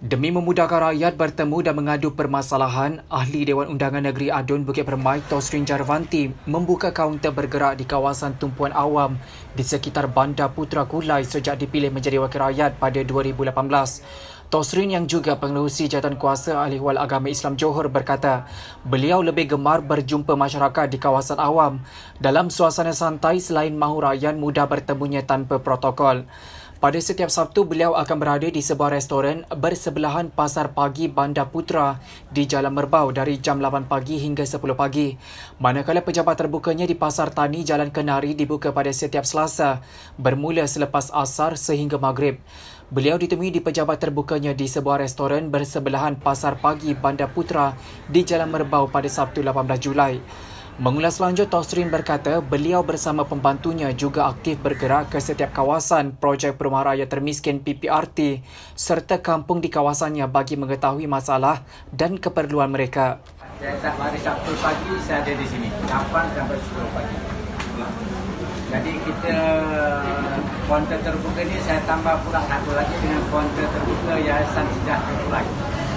Demi memudahkan rakyat bertemu dan mengadu permasalahan, Ahli Dewan Undangan Negeri Adun Bukit Permai Tosrin Jarvanti membuka kaunter bergerak di kawasan tumpuan awam di sekitar Bandar Putra Kulai sejak dipilih menjadi wakil rakyat pada 2018. Tosrin yang juga pengerusi jatuan kuasa Ahli Wal Agama Islam Johor berkata, beliau lebih gemar berjumpa masyarakat di kawasan awam dalam suasana santai selain mahu rakyat mudah bertemunya tanpa protokol. Pada setiap Sabtu, beliau akan berada di sebuah restoran bersebelahan Pasar Pagi Bandar Putra di Jalan Merbau dari jam 8 pagi hingga 10 pagi. Manakala pejabat terbukanya di Pasar Tani Jalan Kenari dibuka pada setiap Selasa bermula selepas asar sehingga maghrib. Beliau ditemui di pejabat terbukanya di sebuah restoran bersebelahan Pasar Pagi Bandar Putra di Jalan Merbau pada Sabtu 18 Julai. Mengulas lanjut, Tosrin berkata beliau bersama pembantunya juga aktif bergerak ke setiap kawasan projek perumahan raya termiskin PPRT serta kampung di kawasannya bagi mengetahui masalah dan keperluan mereka. Setiap hari Sabtu pagi saya ada di sini, 8 sampai 10 pagi. Jadi kita konter terbuka ini saya tambah pula satu lagi dengan konter terbuka Yayasan Sejahtera Pulau.